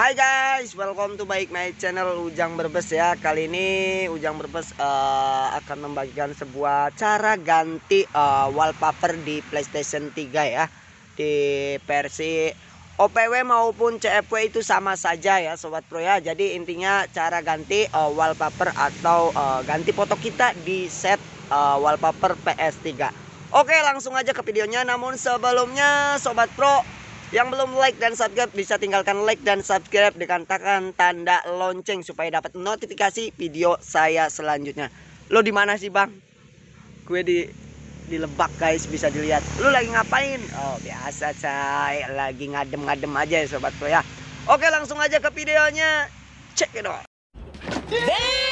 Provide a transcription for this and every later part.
Hai guys, welcome to Baik My Channel Ujang Berbes ya. Kali ini Ujang Berbes uh, eh, akan membagikan sebuah cara ganti uh, wallpaper di PlayStation 3 ya. Di versi OPW maupun CFW itu sama saja ya sobat pro ya. Jadi intinya cara ganti uh, wallpaper atau uh, ganti foto kita di set uh, wallpaper PS3. Oke, langsung aja ke videonya. Namun sebelumnya sobat pro yang belum like dan subscribe bisa tinggalkan like dan subscribe dengan tekan tanda lonceng supaya dapat notifikasi video saya selanjutnya. Lo di mana sih, Bang? Gue di di Lebak guys bisa dilihat. Lo lagi ngapain? Oh, biasa cai lagi ngadem-ngadem aja ya sobatku ya. Oke, langsung aja ke videonya. Check it out. Ya, Damn!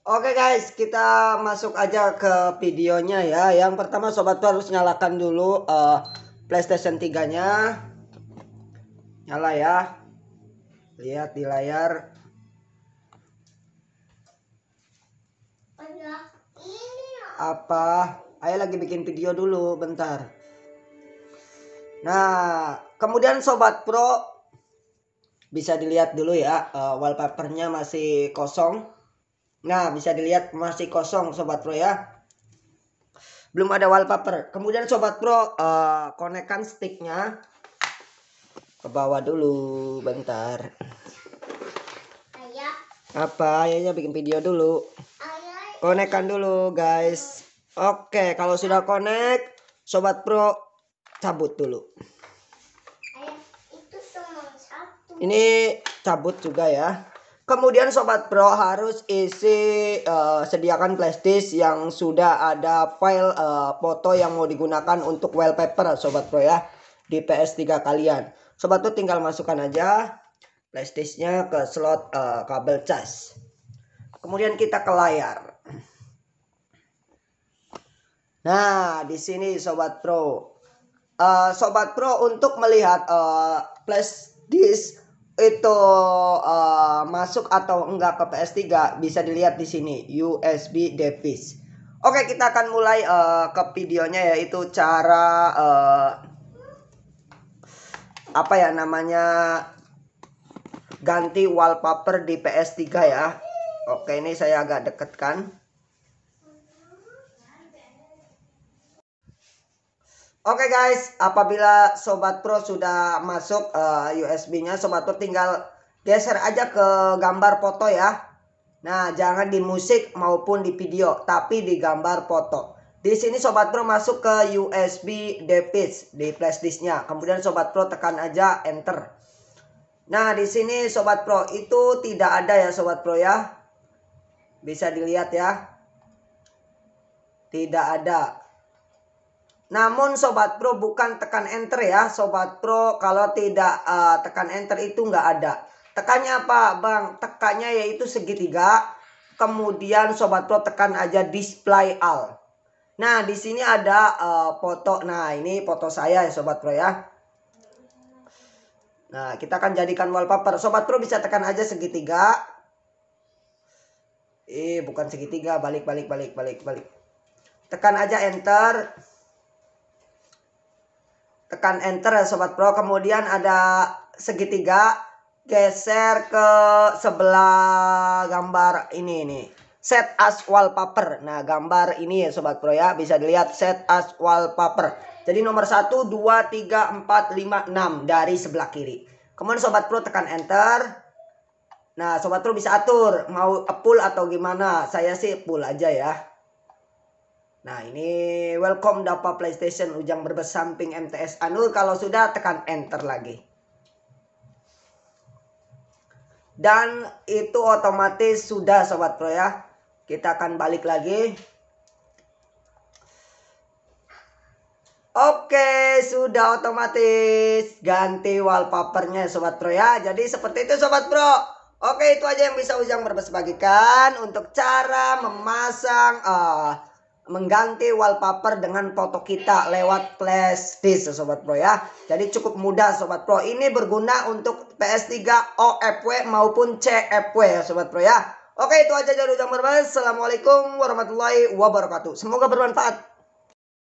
Oke guys, kita masuk aja ke videonya ya. Yang pertama sobat tuh harus nyalakan dulu uh, PlayStation 3-nya. Nyala ya. Lihat di layar. Apa? Ayo lagi bikin video dulu, bentar. Nah, kemudian sobat pro bisa dilihat dulu ya, uh, wallpapernya masih kosong Nah, bisa dilihat masih kosong Sobat Pro ya. Belum ada wallpaper. Kemudian Sobat Pro uh, eh, konekkan sticknya ke bawah dulu bentar. Ayah. Apa? Ayahnya bikin video dulu. Konekkan dulu, guys. Oke, kalau sudah connect, Sobat Pro cabut dulu. Ayah, itu cuma satu. Ini cabut juga ya. Kemudian sobat Pro harus isi uh, sediakan flashdisk yang sudah ada file uh, foto yang mau digunakan untuk wallpaper sobat Pro ya di PS3 kalian. Sobat tuh tinggal masukkan aja flashdisknya ke slot uh, kabel cas. Kemudian kita ke layar. Nah di sini sobat pro, uh, sobat pro untuk melihat uh, flash itu uh, masuk atau enggak ke PS3 bisa dilihat di sini USB device. Oke, kita akan mulai uh, ke videonya yaitu cara uh, apa ya namanya ganti wallpaper di PS3 ya. Oke, ini saya agak dekatkan. Oke okay guys, apabila Sobat Pro sudah masuk uh, eh, USB-nya, Sobat Pro tinggal geser aja ke gambar foto ya. Nah, jangan di musik maupun di video, tapi di gambar foto. Di sini Sobat Pro masuk ke USB device di flashdisk-nya. Kemudian Sobat Pro tekan aja Enter. Nah, di sini Sobat Pro itu tidak ada ya Sobat Pro ya. Bisa dilihat ya. Tidak ada. Namun Sobat Pro bukan tekan enter ya Sobat Pro kalau tidak uh, tekan enter itu nggak ada. Tekannya apa Bang? Tekannya yaitu segitiga. Kemudian Sobat Pro tekan aja display all. Nah di sini ada uh, foto. Nah ini foto saya ya Sobat Pro ya. Nah kita akan jadikan wallpaper. Sobat Pro bisa tekan aja segitiga. Eh bukan segitiga balik balik balik balik balik. Tekan aja enter tekan enter ya sobat pro kemudian ada segitiga geser ke sebelah gambar ini nih set as wallpaper nah gambar ini ya sobat pro ya bisa dilihat set as wallpaper jadi nomor 1 2 3 4 5 6 dari sebelah kiri kemudian sobat pro tekan enter nah sobat pro bisa atur mau pull atau gimana saya sih pull aja ya Nah ini welcome Dapa PlayStation Ujang Berbes samping MTS Anul kalau sudah tekan enter lagi. Dan itu otomatis sudah sobat pro ya. Kita akan balik lagi. Oke, sudah otomatis ganti wallpapernya sobat pro ya. Jadi seperti itu sobat pro. Oke, itu aja yang bisa Ujang Berbes bagikan untuk cara memasang uh, mengganti wallpaper dengan foto kita lewat flashdisk sobat pro ya. Jadi cukup mudah sobat pro. Ini berguna untuk PS3 OFW maupun CFW ya sobat pro ya. Oke itu aja dari Jambar Assalamualaikum warahmatullahi wabarakatuh. Semoga bermanfaat.